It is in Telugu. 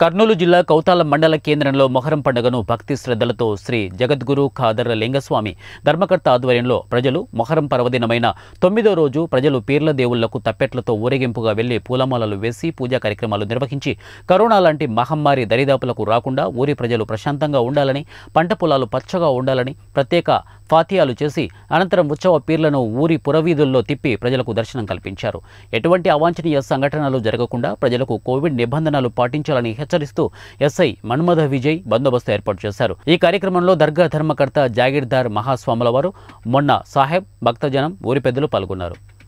కర్నూలు జిల్లా కౌతాల మండల కేంద్రంలో మొహరం పండుగను భక్తి శ్రద్ధలతో శ్రీ జగద్గురు ఖాదర్ లింగస్వామి ధర్మకర్త ఆధ్వర్యంలో ప్రజలు మొహరం పర్వదినమైన తొమ్మిదో రోజు ప్రజలు పీర్ల దేవుళ్లకు తప్పెట్లతో ఊరేగింపుగా వెళ్లి పూలమాలలు వేసి పూజా కార్యక్రమాలు నిర్వహించి కరోనా లాంటి మహమ్మారి దరిదాపులకు రాకుండా ఊరి ప్రజలు ప్రశాంతంగా ఉండాలని పంట పొలాలు పచ్చగా ఉండాలని ప్రత్యేక ఫాతియాలు చేసి అనంతరం ఉత్సవ పీర్లను ఊరి పురవీధుల్లో తిప్పి ప్రజలకు దర్శనం కల్పించారు ఎటువంటి అవాంఛనీయ సంఘటనలు జరగకుండా ప్రజలకు కోవిడ్ నిబంధనలు పాటించాలని హెచ్చరిస్తూ ఎస్ఐ మన్మధ విజయ్ బందోబస్తు ఏర్పాటు చేశారు ఈ కార్యక్రమంలో దర్గా ధర్మకర్త జాగీర్దార్ మహాస్వాముల వారు మొన్న సాహెబ్ భక్తజనం ఊరి పెద్దలు పాల్గొన్నారు